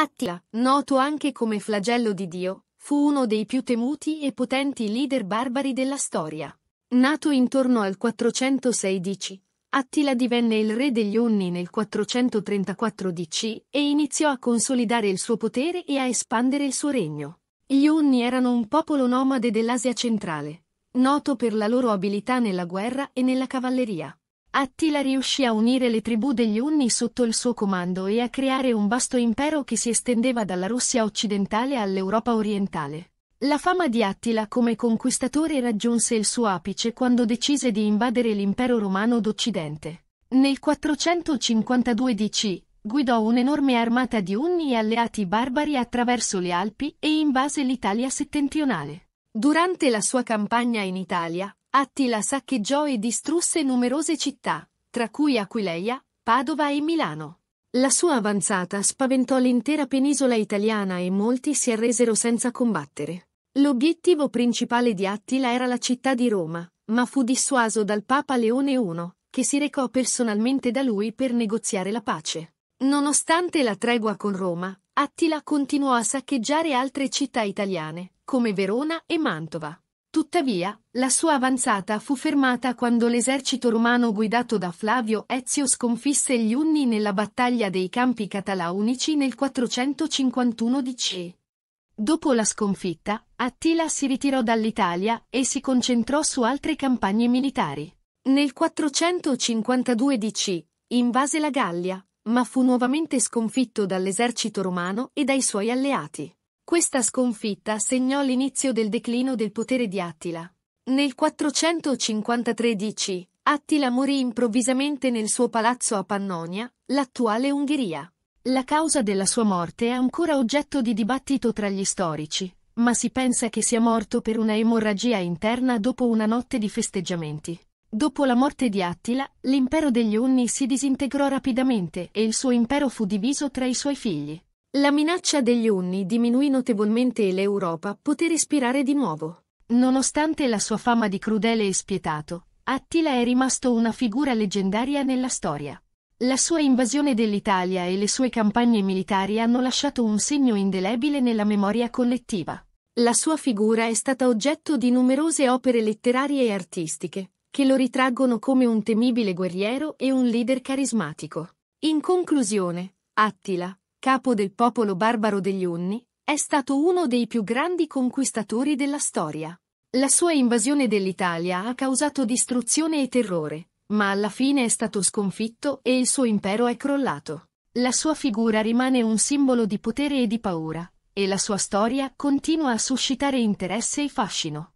Attila, noto anche come flagello di Dio, fu uno dei più temuti e potenti leader barbari della storia. Nato intorno al 406 DC, Attila divenne il re degli Onni nel 434 DC e iniziò a consolidare il suo potere e a espandere il suo regno. Gli Onni erano un popolo nomade dell'Asia centrale, noto per la loro abilità nella guerra e nella cavalleria. Attila riuscì a unire le tribù degli Unni sotto il suo comando e a creare un vasto impero che si estendeva dalla Russia occidentale all'Europa orientale. La fama di Attila come conquistatore raggiunse il suo apice quando decise di invadere l'impero romano d'Occidente. Nel 452 DC, guidò un'enorme armata di Unni e alleati barbari attraverso le Alpi e invase l'Italia settentrionale. Durante la sua campagna in Italia, Attila saccheggiò e distrusse numerose città, tra cui Aquileia, Padova e Milano. La sua avanzata spaventò l'intera penisola italiana e molti si arresero senza combattere. L'obiettivo principale di Attila era la città di Roma, ma fu dissuaso dal Papa Leone I, che si recò personalmente da lui per negoziare la pace. Nonostante la tregua con Roma, Attila continuò a saccheggiare altre città italiane, come Verona e Mantova. Tuttavia, la sua avanzata fu fermata quando l'esercito romano guidato da Flavio Ezio sconfisse gli Unni nella battaglia dei campi catalaunici nel 451 DC. Dopo la sconfitta, Attila si ritirò dall'Italia e si concentrò su altre campagne militari. Nel 452 DC, invase la Gallia, ma fu nuovamente sconfitto dall'esercito romano e dai suoi alleati. Questa sconfitta segnò l'inizio del declino del potere di Attila. Nel 453 DC, Attila morì improvvisamente nel suo palazzo a Pannonia, l'attuale Ungheria. La causa della sua morte è ancora oggetto di dibattito tra gli storici, ma si pensa che sia morto per una emorragia interna dopo una notte di festeggiamenti. Dopo la morte di Attila, l'impero degli Unni si disintegrò rapidamente e il suo impero fu diviso tra i suoi figli. La minaccia degli Unni diminuì notevolmente e l'Europa poté respirare di nuovo. Nonostante la sua fama di crudele e spietato, Attila è rimasto una figura leggendaria nella storia. La sua invasione dell'Italia e le sue campagne militari hanno lasciato un segno indelebile nella memoria collettiva. La sua figura è stata oggetto di numerose opere letterarie e artistiche, che lo ritraggono come un temibile guerriero e un leader carismatico. In conclusione, Attila, capo del popolo barbaro degli Unni, è stato uno dei più grandi conquistatori della storia. La sua invasione dell'Italia ha causato distruzione e terrore, ma alla fine è stato sconfitto e il suo impero è crollato. La sua figura rimane un simbolo di potere e di paura, e la sua storia continua a suscitare interesse e fascino.